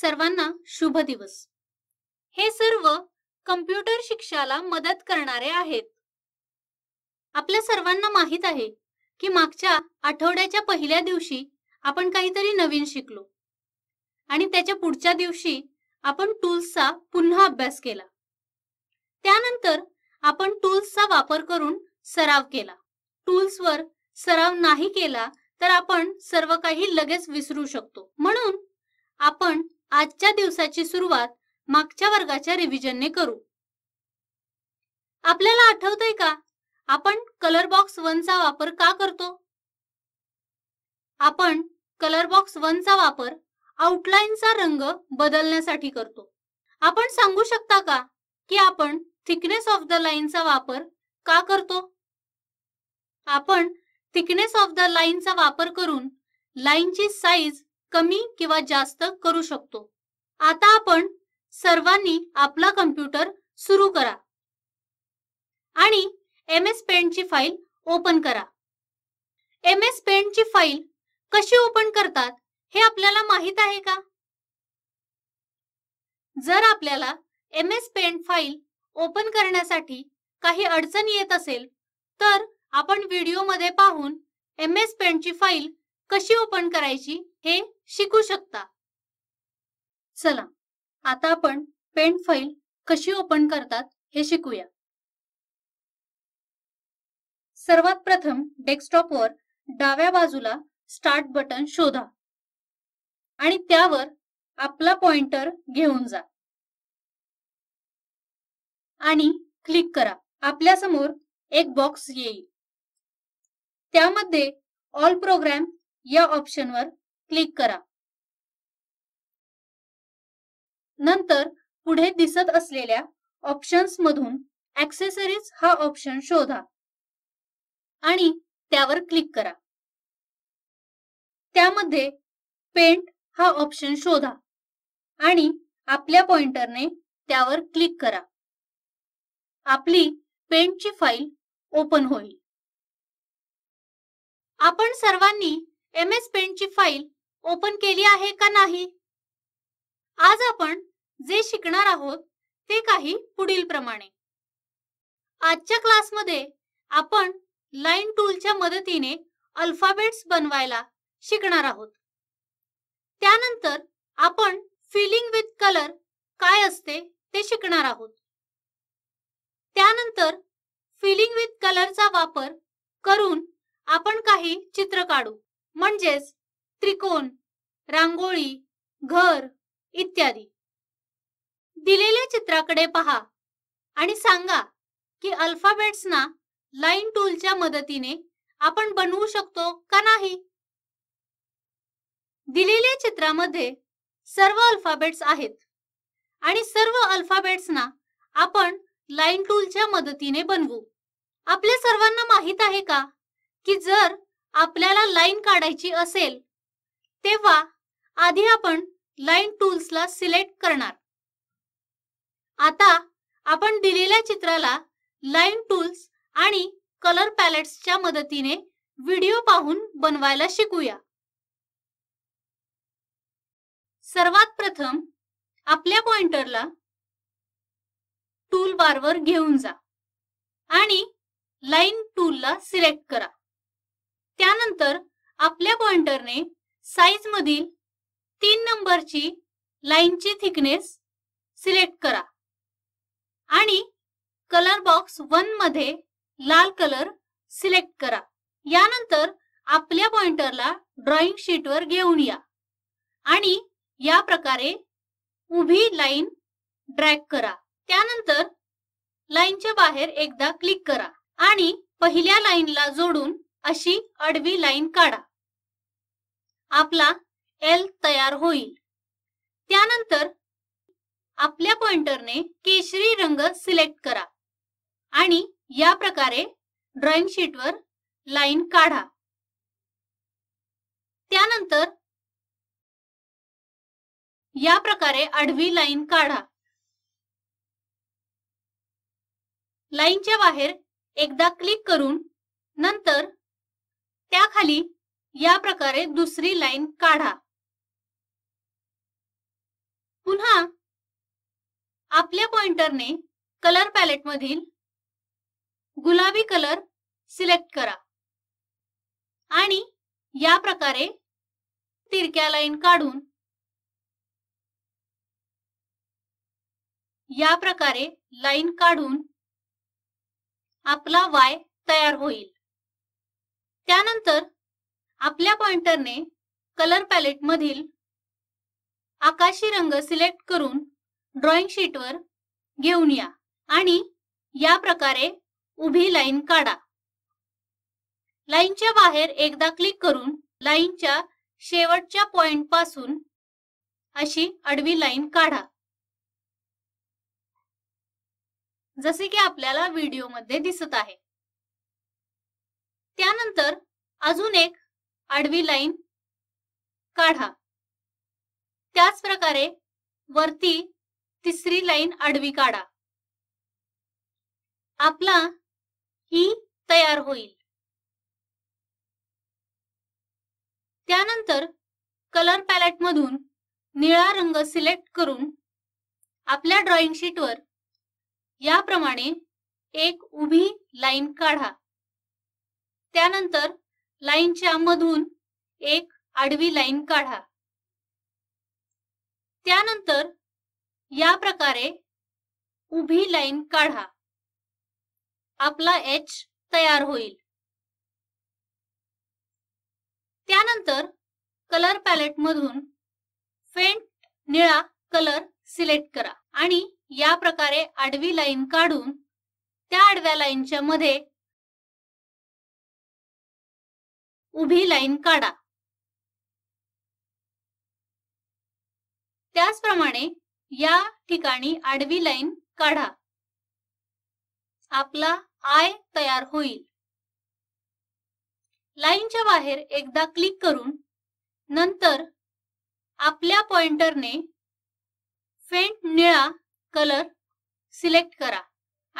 सर्वांना शुभ दिवस हे सर्व कम्प्युटर शिक्षाला मदत करणारे आहेत आपल्या सर्वांना माहीत आहे की मागच्या आठवड्याच्या पहिल्या दिवशी आपण काहीतरी नवीन शिकलो आणि त्याच्या पुढच्या दिवशी आपण टूल्सचा पुन्हा अभ्यास केला त्यानंतर आपण टूल्सचा वापर करून सराव केला टूल्सवर सराव नाही केला तर आपण सर्व काही लगेच विसरू शकतो म्हणून आपण आजच्या दिवसाची सुरुवात मागच्या वर्गाच्या रिव्हिजनने करू आपल्याला आठवतंय का आपण कलर बॉक्स चा वापर का करतो आपण कलर बॉक्स चा वापर आउटलाईनचा रंग बदलण्यासाठी करतो आपण सांगू शकता का की आपण थिकनेस ऑफ द लाईनचा वापर का करतो आपण थिकनेस ऑफ द लाईनचा वापर करून लाईनची साईज कमी किंवा जास्त करू शकतो आता आपण सर्वांनी आपला कम्प्युटर सुरू करा आणि एम एस पेंटची फाईल ओपन करा एम एस पेंटची फाईल कशी ओपन करतात हे आपल्याला माहीत आहे का जर आपल्याला M S paint file open करण्यासाठी काही अडचण येत असेल तर आपण व्हिडिओमध्ये पाहून एम एस पेंटची फाईल कशी ओपन करायची हे शिकू शकता चला आता आपण पेंट फाईल कशी ओपन करतात हे शिकूया सर्वात प्रथम डेस्कटॉप वर डाव्या बाजूला स्टार्ट बटन शोधा आणि त्यावर आपला पॉइंटर घेऊन जा आणि क्लिक करा आपल्या समोर एक बॉक्स येईल त्यामध्ये ऑल प्रोग्राम या ऑप्शनवर क्लिक करा नंतर पुढे दिसत असलेल्या ऑप्शन्स मधून ऍक्सेसरीज हा ऑप्शन शोधा आणि त्यावर क्लिक करा त्यामध्ये पेंट हा ऑप्शन शोधा आणि आपल्या पॉइंटरने त्यावर क्लिक करा आपली पेंटची फाईल ओपन होईल आपण सर्वांनी एम एस पेंटची फाईल ओपन केली आहे का नाही आज आपण जे शिकणार आहोत ते काही पुढील प्रमाणे आजच्या क्लासमध्ये आपण लाईन टूलच्या मदतीने अल्फाबेट्स बनवायला शिकणार आहोत त्यानंतर आपण फिलिंग विथ कलर काय असते ते शिकणार आहोत त्यानंतर फिलिंग विथ कलरचा वापर करून आपण काही चित्र काढू म्हणजेच त्रिकोण रांगोळी घर इत्यादी दिलेल्या चित्राकडे पहा आणि सांगा की अल्फाबेट्सना लाईन टूलच्या मदतीने आपण बनवू शकतो का नाही दिलेल्या चित्रामध्ये सर्व अल्फाबेट्स आहेत आणि सर्व अल्फाबेट्सना आपण लाईन टूलच्या मदतीने बनवू आपल्या सर्वांना माहीत आहे का की जर आपल्याला लाईन काढायची असेल तेव्हा आधी आपण लाईन टूल्सला सिलेक्ट करणार आता आपण दिलेल्या चित्राला लाईन टूल्स आणि कलर पॅलेट्सच्या मदतीने व्हिडिओ पाहून बनवायला शिकूया सर्वात प्रथम आपल्या पॉइंटरला टूल बारवर घेऊन जा आणि लाईन टूलला सिलेक्ट करा त्यानंतर आपल्या पॉइंटरने साईज मधील तीन नंबरची लाईनची थिकनेस सिलेक्ट करा आणि कलर बॉक्स वन मध्ये लाल कलर सिलेक्ट करा यानंतर आपल्या पॉइंटरला ड्रॉइंग शीटवर घेऊन या आणि या प्रकारे उभी लाईन ड्रॅग करा त्यानंतर लाईनच्या बाहेर एकदा क्लिक करा आणि पहिल्या लाईनला जोडून अशी आडवी लाईन काढा आपला एल तयार होईल त्यानंतर आपल्या पॉइंटरने केशरी रंग सिलेक्ट करा आणि या प्रकारे ड्रॉइंग शीटवर लाईन काढा त्यानंतर या प्रकारे आडवी लाईन काढा लाईनच्या बाहेर एकदा क्लिक करून नंतर खाली या प्रकारे दुसरी लाईन काढा पुन्हा आपल्या पॉइंटरने कलर पॅलेट मधील गुलाबी कलर सिलेक्ट करा आणि या प्रकारे तिरक्या लाईन काढून या प्रकारे लाईन काढून आपला वाय तयार होईल त्यानंतर आपल्या पॉइंटरने कलर पॅलेट मधील आकाशी रंग सिलेक्ट करून ड्रॉइंग शीटवर घेऊन या आणि या प्रकारे उभी लाईन काढा लाईनच्या बाहेर एकदा क्लिक करून लाईनच्या शेवटच्या पॉइंट पासून अशी आडवी लाईन काढा जसे की आपल्याला व्हिडिओमध्ये दिसत आहे त्यानंतर अजून एक आडवी लाईन काढा त्याच प्रकारे वरती तिसरी लाईन आडवी काढा आपला ही तयार होईल त्यानंतर कलर पॅलेट मधून निळा रंग सिलेक्ट करून आपल्या ड्रॉइंग शीटवर याप्रमाणे एक उभी लाईन काढा त्यानंतर लाईनच्या मधून एक आडवी लाईन काढा त्यानंतर या प्रकारे उभी लाईन काढा आपला एच तयार होईल त्यानंतर कलर पॅलेट मधून फेंट निळा कलर सिलेक्ट करा आणि या प्रकारे आडवी लाईन काढून त्या आडव्या लाईनच्या मध्ये उभी लाईन काढा त्याचप्रमाणे या ठिकाणी आडवी लाईन काढा आपला आय तयार होईल लाईनच्या बाहेर एकदा क्लिक करून नंतर आपल्या पॉइंटरने फेंट निळा कलर सिलेक्ट करा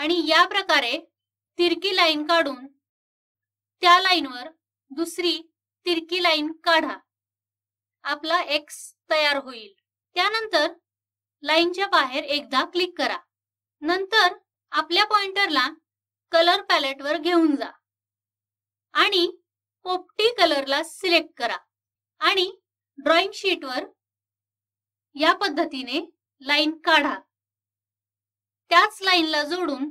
आणि या प्रकारे तिरकी लाईन काढून त्या लाईनवर दुसरी तिरकी लाईन काढा आपला एक्स तयार होईल त्यानंतर लाईनच्या बाहेर एकदा क्लिक करा नंतर आपल्या पॉइंटरला कलर पॅलेटवर घेऊन जा आणि पोपटी कलरला सिलेक्ट करा आणि ड्रॉइंग शीटवर या पद्धतीने लाईन काढा त्याच लाईनला जोडून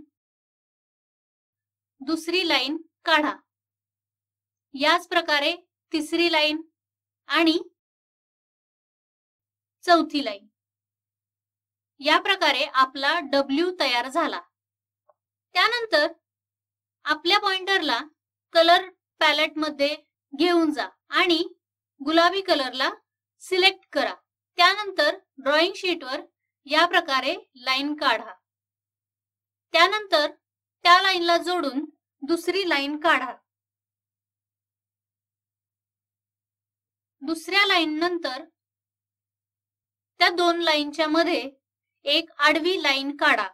दुसरी लाईन काढा याच प्रकारे तिसरी लाईन आणि चौथी लाईन या प्रकारे आपला डब्ल्यू तयार झाला त्यानंतर आपल्या पॉइंटरला कलर पॅलेट मध्ये घेऊन जा आणि गुलाबी कलरला सिलेक्ट करा त्यानंतर ड्रॉइंग शीटवर या प्रकारे लाईन काढा त्यानंतर त्या लाईनला जोडून दुसरी लाईन काढा दुसऱ्या लाईन नंतर त्या दोन लाईनच्या मध्ये एक आडवी लाईन काढा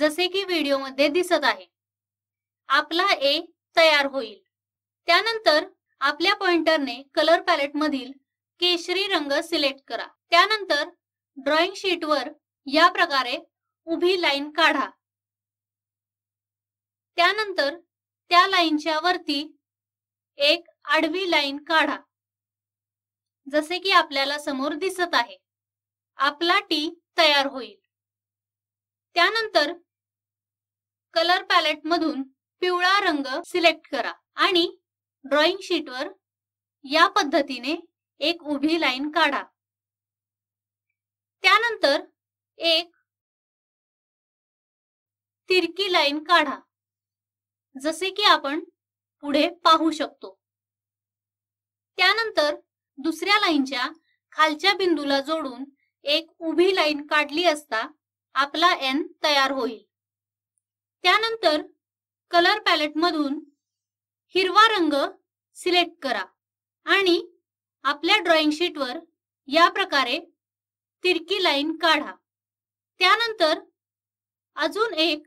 जसे की व्हिडिओमध्ये दिसत आहे आपला ए तयार होईल त्यानंतर आपल्या पॉइंटरने कलर पॅलेट मधील केशरी रंग सिलेक्ट करा त्यानंतर ड्रॉइंग वर या प्रकारे उभी लाईन काढा त्यानंतर त्या लाईनच्या वरती एक आडवी लाईन काढा जसे की आपल्याला समोर दिसत आहे आपला टी तयार होईल त्यानंतर कलर पॅलेट मधून पिवळा रंग सिलेक्ट करा आणि ड्रॉइंग वर या पद्धतीने एक उभी लाईन काढा त्यानंतर एक तिरकी लाईन काढा जसे की आपण पुढे पाहू शकतो त्यानंतर दुसऱ्या लाईनच्या खालच्या बिंदूला जोडून एक उभी लाईन काढली असता आपला एन तयार होईल त्यानंतर कलर पॅलेट मधून हिरवा रंग सिलेक्ट करा आणि आपल्या ड्रॉइंग वर या प्रकारे तिरकी लाईन काढा त्यानंतर अजून एक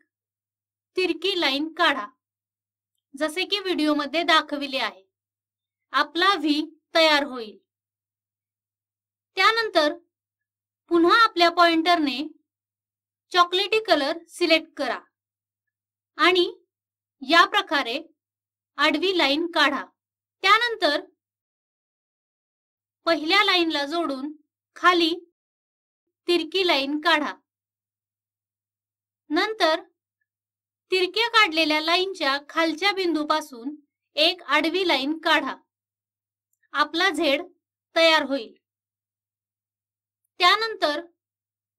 तिरकी लाईन काढा जसे की व्हिडिओमध्ये दाखविले आहे आपला व्ही तयार होईल त्यानंतर पुन्हा आपल्या पॉइंटरने चॉकलेटी कलर सिलेक्ट करा आणि या प्रकारे आडवी लाईन काढा त्यानंतर पहिल्या लाईनला जोडून खाली तिरकी लाईन काढा नंतर तिरक्या काढलेल्या लाईनच्या खालच्या बिंदूपासून एक आडवी लाईन काढा आपला झेड तयार होईल त्यानंतर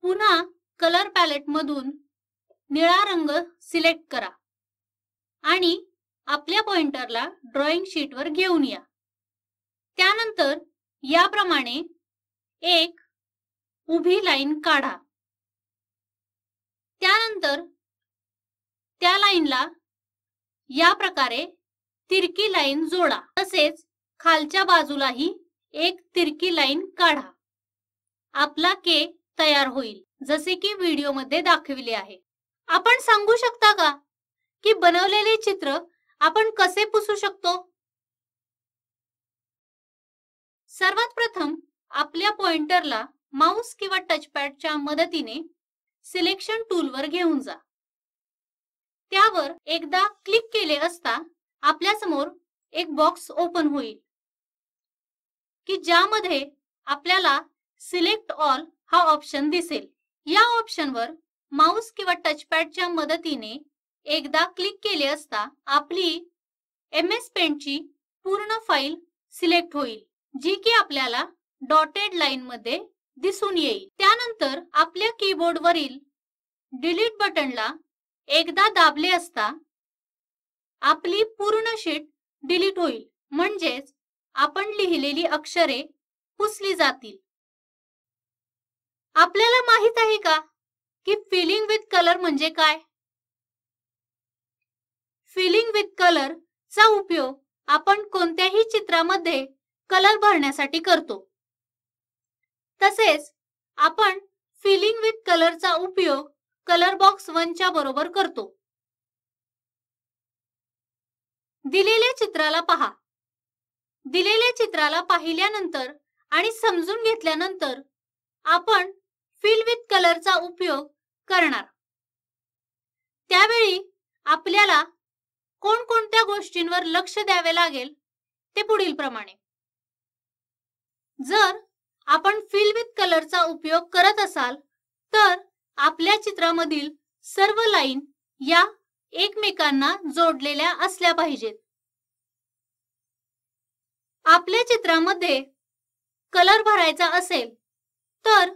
पुन्हा कलर पॅलेट मधून निळा रंग सिलेक्ट करा आणि आपल्या पॉइंटरला ड्रॉइंग शीटवर घेऊन या त्यानंतर याप्रमाणे एक उभी लाईन काढा त्यानंतर त्या लाईनला या प्रकारे तिरकी लाईन जोडा तसेच खालच्या बाजूलाही एक तिरकी लाईन काढा आपला के तयार होईल जसे की व्हिडिओ मध्ये दाखविले आहे आपण सांगू शकता का की बनवलेले चित्र आपण कसे पुसू शकतो सर्वात प्रथम आपल्या पॉइंटरला माऊस किंवा टचपॅडच्या मदतीने सिलेक्शन टूलवर घेऊन जा त्यावर एकदा क्लिक केले असता आपल्या समोर एक बॉक्स ओपन होईल की ज्यामध्ये आपल्याला सिलेक्ट ऑल हा ऑप्शन दिसेल या ऑप्शनवर माउस किंवा टचपॅडच्या मदतीने एकदा क्लिक केले असता आपली एम एस पेंटची पूर्ण फाईल सिलेक्ट होईल जी की आपल्याला डॉटेड लाईन मध्ये दिसून येईल त्यानंतर आपल्या कीबोर्ड वरील डिलीट बटनला एकदा दाबले असता आपली पूर्ण शीट डिलीट होईल म्हणजेच आपण लिहिलेली अक्षरे पुसली जातील आपल्याला माहित आहे का की फिलिंग विथ कलर म्हणजे काय फिलिंग विथ कलर चा उपयोग आपण कोणत्याही चित्रामध्ये कलर भरण्यासाठी करतो तसेच आपण फिलिंग विथ कलरचा उपयोग कलर बॉक्स वनच्या बरोबर करतो दिलेल्या चित्राला पहा दिलेल्या चित्राला पाहिल्यानंतर आणि समजून घेतल्यानंतर आपण फिल विथ कलरचा उपयोग करणार त्यावेळी आपल्याला कोणकोणत्या गोष्टींवर लक्ष द्यावे लागेल ते पुढील प्रमाणे जर आपण फिल विथ कलरचा उपयोग करत असाल तर आपल्या चित्रामधील सर्व लाईन या एकमेकांना जोडलेल्या असल्या पाहिजेत आपल्या चित्रामध्ये कलर भरायचा असेल तर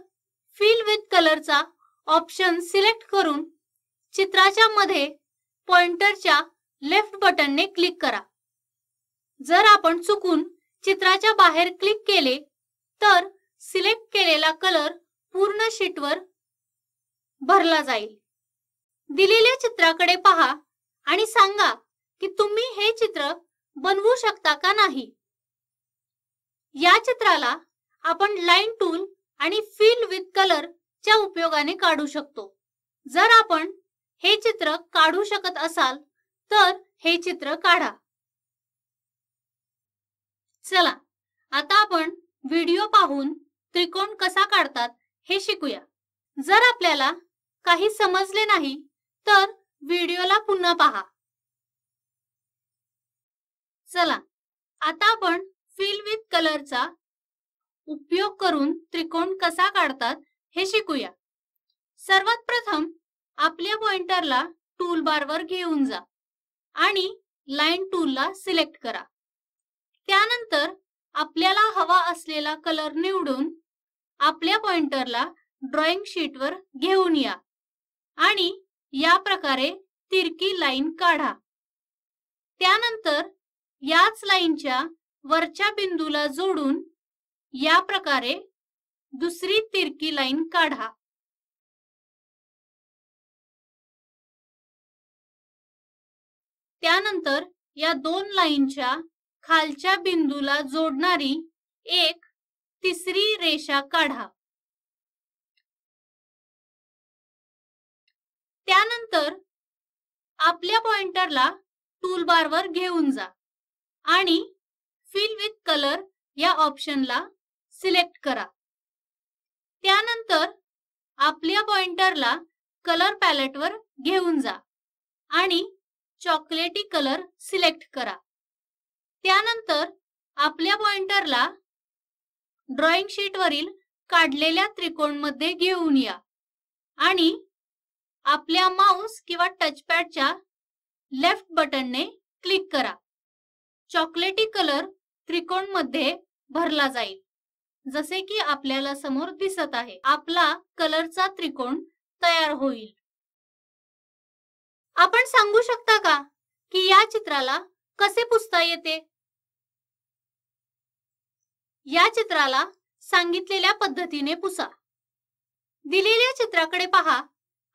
फिल विथ कलरचा ऑप्शन सिलेक्ट करून चित्राच्या मध्ये पॉइंटरच्या लेफ्ट बटनने क्लिक करा जर आपण चुकून चित्राच्या बाहेर क्लिक केले तर सिलेक्ट केलेला कलर पूर्ण शीटवर भरला जाईल दिलेल्या चित्राकडे पहा आणि सांगा की तुम्ही हे चित्र बनवू शकता का नाही या चित्राला आपण लाईन टूल आणि फिल विथ कलर च्या उपयोगाने काढू शकतो जर आपण हे चित्र काढू शकत असाल तर हे चित्र काढा चला आता आपण व्हिडिओ पाहून त्रिकोण कसा काढतात हे शिकूया जर आपल्याला काही समजले नाही तर व्हिडिओला पुन्हा पहा चला आता आपण फिल विथ कलरचा उपयोग करून त्रिकोण कसा काढतात हे शिकूया सर्वात प्रथम आपल्या पॉइंटरला टूल बारवर घेऊन जा आणि लाईन टूलला सिलेक्ट करा त्यानंतर आपल्याला हवा असलेला कलर निवडून आपल्या पॉइंटरला ड्रॉइंग शीटवर घेऊन या आणि या प्रकारे तिरकी लाईन काढा त्यानंतर याच लाईनच्या वरच्या बिंदूला जोडून या प्रकारे दुसरी तिरकी लाईन काढा त्यानंतर या दोन लाईनच्या खालच्या बिंदूला जोडणारी एक तिसरी रेषा काढा त्यानंतर आपल्या पॉइंटरला टूलबारवर घेऊन जा आणि फिल विथ कलर या ऑप्शनला सिलेक्ट करा त्यानंतर आपल्या पॉइंटरला कलर पॅलेटवर घेऊन जा आणि चॉकलेटी कलर सिलेक्ट करा त्यानंतर आपल्या पॉइंटरला ड्रॉइंग शीटवरील काढलेल्या त्रिकोणमध्ये घेऊन या आणि आपल्या माऊस किंवा टचपॅडच्या लेफ्ट बटनने क्लिक करा चॉकलेटी कलर त्रिकोण मध्ये भरला जाईल जसे की आपल्याला समोर दिसत आहे आपला कलरचा त्रिकोण तयार होईल आपण सांगू शकता का की या चित्राला कसे पुसता येते या चित्राला सांगितलेल्या पद्धतीने पुसा दिलेल्या चित्राकडे पहा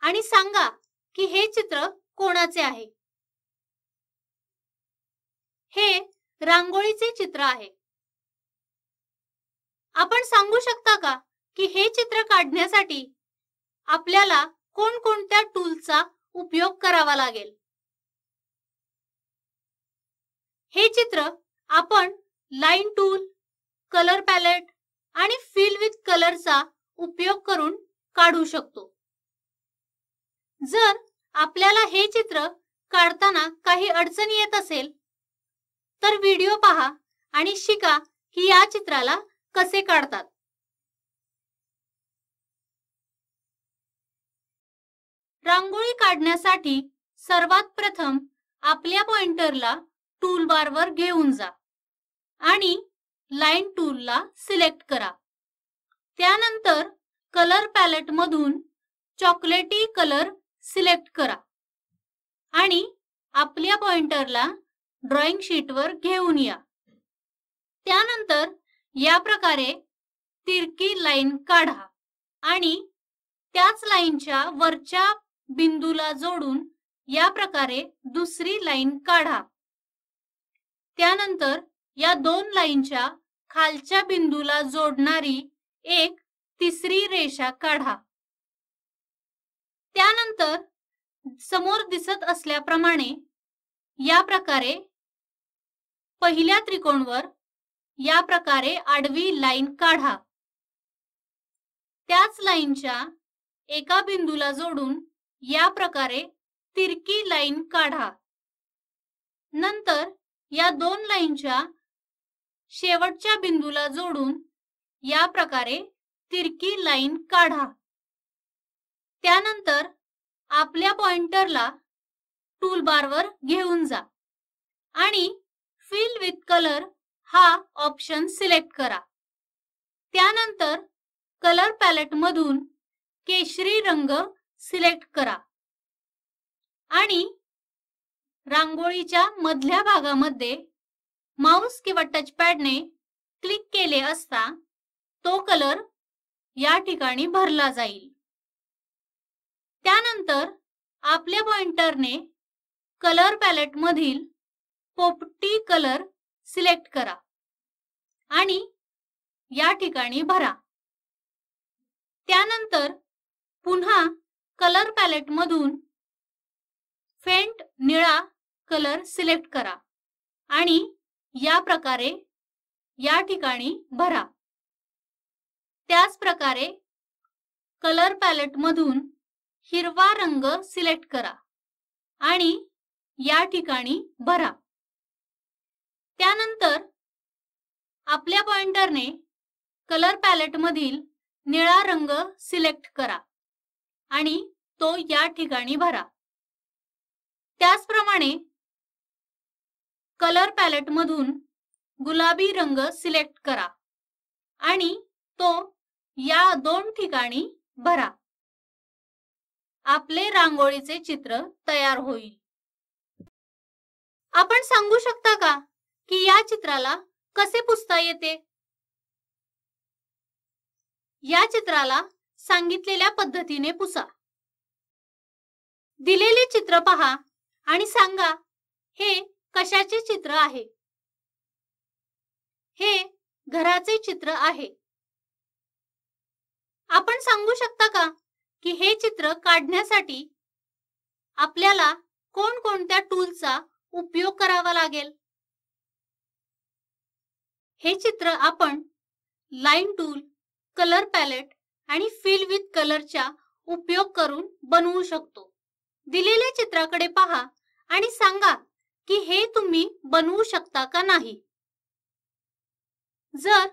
आणि सांगा की हे चित्र कोणाचे आहे हे रांगोळीचे चित्र आहे आपण सांगू शकता का की हे चित्र काढण्यासाठी आपल्याला कोणकोणत्या टूलचा उपयोग करावा लागेल हे चित्र आपण लाईन टूल कलर पॅलेट आणि फिल विथ कलरचा उपयोग करून काढू शकतो जर आपल्याला हे चित्र काढताना काही अडचणी येत असेल तर व्हिडिओ पहा आणि शिका ही या चित्राला कसे काढतात रांगोळी काढण्यासाठी सर्वात प्रथम आपल्या पॉइंटरला टूल बारवर घेऊन जा आणि लाईन ला सिलेक्ट करा त्यानंतर कलर पॅलेट मधून चॉकलेटी कलर सिलेक्ट करा आणि आपल्या पॉइंटरला ड्रॉइंग शीटवर घेऊन या त्यानंतर या प्रकारे तिरकी लाईन काढा आणि त्याच लाईनच्या वरच्या बिंदूला जोडून या प्रकारे दुसरी लाईन काढा त्यानंतर या दोन लाईनच्या खालच्या बिंदूला जोडणारी एक तिसरी रेषा काढा त्यानंतर समोर दिसत असल्याप्रमाणे या प्रकारे पहिल्या त्रिकोणवर या प्रकारे आडवी लाईन काढा त्याच लाईनच्या एका बिंदूला जोडून या प्रकारे तिरकी लाईन काढा नंतर या दोन लाईनच्या शेवटच्या बिंदूला जोडून या प्रकारे तिरकी लाईन काढा त्यानंतर आपल्या पॉइंटरला टूलबारवर घेऊन जा आणि फिल विथ कलर हा ऑप्शन सिलेक्ट करा त्यानंतर कलर पॅलेट मधून केशरी रंग सिलेक्ट करा आणि रांगोळीच्या मधल्या भागामध्ये माऊस किंवा टचपॅडने क्लिक केले असता तो कलर या ठिकाणी भरला जाईल त्यानंतर आपल्या पॉइंटरने कलर पॅलेट मधील पोपटी कलर सिलेक्ट करा आणि या ठिकाणी भरा त्यानंतर पुन्हा कलर पॅलेट मधून फेंट निळा कलर सिलेक्ट करा आणि या प्रकारे या ठिकाणी भरा त्याच प्रकारे कलर पॅलेट मधून हिरवा रंग सिलेक्ट करा आणि या ठिकाणी भरा त्यानंतर आपल्या पॉइंटरने कलर पॅलेट मधील निळा रंग सिलेक्ट करा आणि तो या ठिकाणी भरा त्याचप्रमाणे कलर पॅलेट मधून गुलाबी रंग सिलेक्ट करा आणि तो या दोन ठिकाणी भरा आपले रांगोळीचे चित्र तयार होईल आपण सांगू शकता का की या चित्राला कसे पुसता येते या चित्राला सांगितलेल्या पद्धतीने पुसा दिलेले चित्र पहा आणि सांगा हे कशाचे चित्र आहे हे घराचे चित्र आहे आपण सांगू शकता का की हे चित्र काढण्यासाठी आपल्याला कोणकोणत्या टूलचा उपयोग करावा लागेल हे चित्र आपण लाईन टूल कलर पॅलेट आणि फिल विथ कलरचा उपयोग करून बनवू शकतो दिलेल्या चित्राकडे पहा आणि सांगा की हे तुम्ही बनवू शकता का नाही जर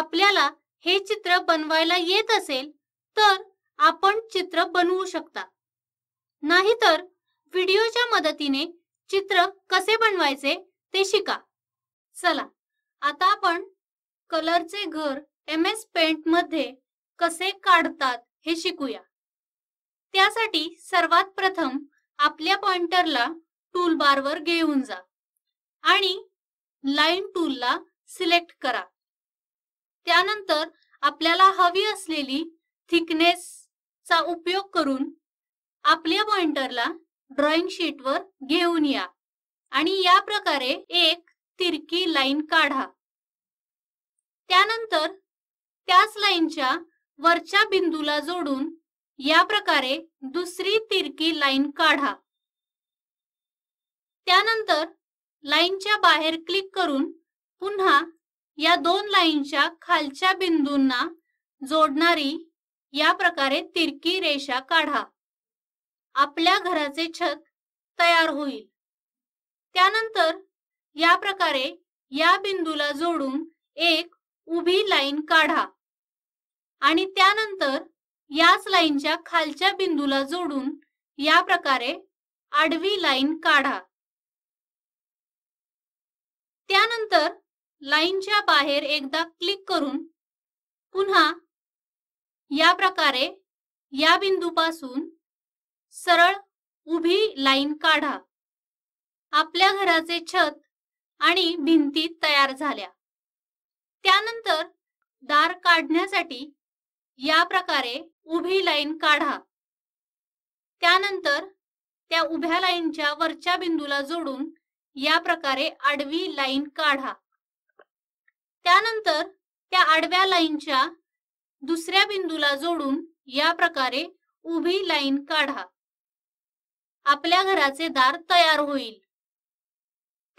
आपल्याला हे चित्र बनवायला येत असेल तर आपण चित्र बनवू शकता नाहीतर व्हिडिओच्या मदतीने चित्र कसे बनवायचे ते शिका चला आता आपण कलरचे घर एम एस पेंट मध्ये कसे काढतात हे शिकूया त्यासाठी सर्वात प्रथम आपल्या पॉइंटरला टूल वर घेऊन जा आणि लाईन टूलला सिलेक्ट करा त्यानंतर आपल्याला हवी असलेली थिकनेस चा उपयोग करून आपल्या पॉइंटरला ड्रॉइंग शीटवर घेऊन या आणि या प्रकारे एक तिरकी लाईन काढा त्यानंतर त्याच लाईनच्या वरच्या बिंदूला जोडून या प्रकारे दुसरी तिरकी लाईन काढा त्यानंतर लाईनच्या बाहेर क्लिक करून पुन्हा या दोन लाईनच्या खालच्या बिंदूंना जोडणारी या प्रकारे तिरकी रेषा काढा आपल्या घराचे छत तयार होईल त्यानंतर या प्रकारे या बिंदूला जोडून एक उभी लाईन काढा आणि त्यानंतर याच लाईनच्या खालच्या बिंदूला जोडून या प्रकारे आडवी लाईन काढा त्यानंतर लाईनच्या बाहेर एकदा क्लिक करून पुन्हा या प्रकारे या बिंदूपासून सरळ उभी लाईन काढा आपल्या घराचे छत आणि भिंती तयार झाल्या त्यानंतर दार काढण्यासाठी या प्रकारे उभी लाईन काढा त्यानंतर त्या उभ्या लाईनच्या वरच्या बिंदूला जोडून या प्रकारे आडवी लाईन काढा त्यानंतर त्या आडव्या लाईनच्या दुसऱ्या बिंदूला जोडून या प्रकारे उभी लाईन काढा आपल्या घराचे दार तयार होईल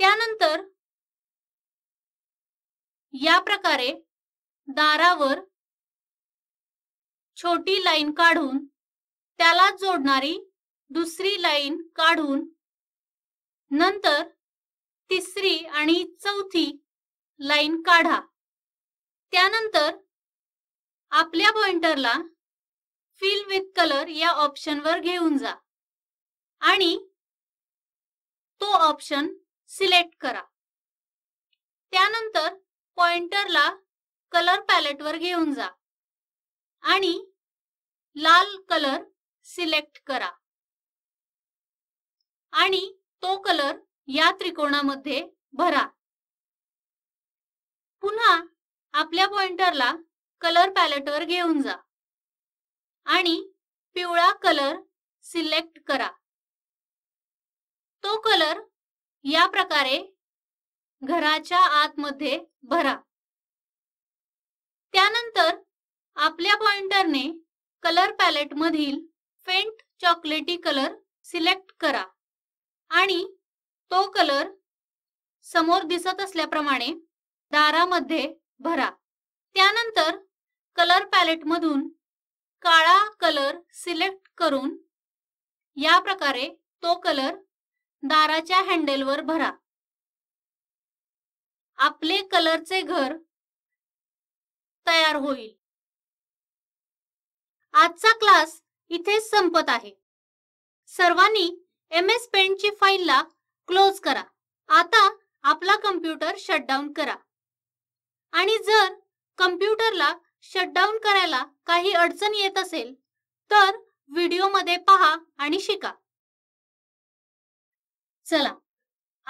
त्यानंतर या प्रकारे दारावर छोटी लाईन काढून त्याला जोडणारी दुसरी लाईन काढून नंतर तिसरी आणि चौथी लाईन काढा त्यानंतर आपल्या पॉइंटरला फिल विथ कलर या ऑप्शनवर घेऊन जा आणि तो ऑप्शन सिलेक्ट करा त्यानंतर पॉइंटरला कलर पॅलेटवर घेऊन जा आणि लाल कलर सिलेक्ट करा आणि तो कलर या त्रिकोणामध्ये भरा पुन्हा आपल्या पॉइंटरला कलर पॅलेटवर घेऊन जा आणि पिवळा कलर सिलेक्ट करा तो कलर या प्रकारे घराच्या आतमध्ये भरा त्यानंतर आपल्या पॉइंटरने कलर पॅलेट मधील फेंट चॉकलेटी कलर सिलेक्ट करा आणि तो कलर समोर दिसत असल्याप्रमाणे दारामध्ये भरा त्यानंतर कलर पॅलेट मधून काळा कलर सिलेक्ट करून या प्रकारे तो कलर दाराच्या वर भरा आपले कलरचे घर तयार होईल आजचा क्लास इथे संपत आहे सर्वांनी एम एस पेंटची फाईलला क्लोज करा आता आपला कम्प्युटर शटडाऊन करा आणि जर कम्प्युटरला शटडाऊन करायला काही अडचण येत असेल तर व्हिडिओमध्ये पहा आणि शिका चला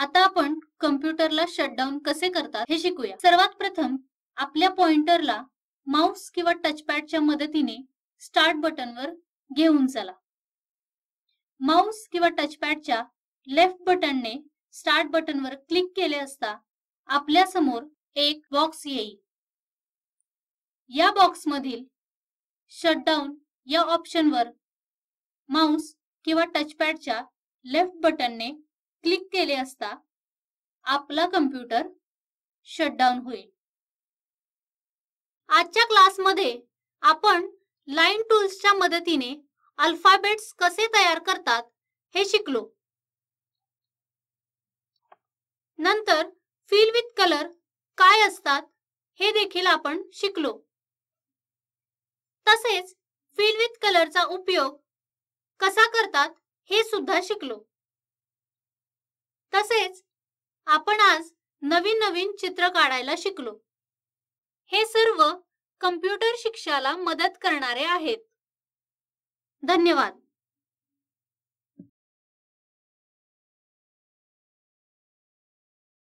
आता आपण कम्प्युटरला शटडाऊन कसे करतात हे शिकूया सर्वात प्रथम आपल्या पॉइंटरला माऊस किंवा टचपॅडच्या मदतीने स्टार्ट बटनवर घेऊन चला माउस किंवा टचपॅडच्या लेफ्ट बटनने स्टार्ट बटनवर क्लिक केले असता आपल्या समोर एक बॉक्स येईल या बॉक्समधील शटडाऊन या ऑप्शनवर माऊस किंवा टचपॅडच्या लेफ्ट बटनने क्लिक केले असता आपला कम्प्युटर शटडाऊन होईल आजच्या क्लासमध्ये आपण लाईन टूल्सच्या मदतीने अल्फाबेट्स कसे तयार करतात हे शिकलो नंतर फिल विथ कलर काय असतात हे देखील आपण शिकलो तसेच फिल विथ कलरचा उपयोग कसा करतात हे सुद्धा शिकलो तसेच आपण आज नवीन नवीन चित्र काढायला शिकलो हे सर्व कम्प्युटर शिक्षाला मदत करणारे आहेत धन्यवाद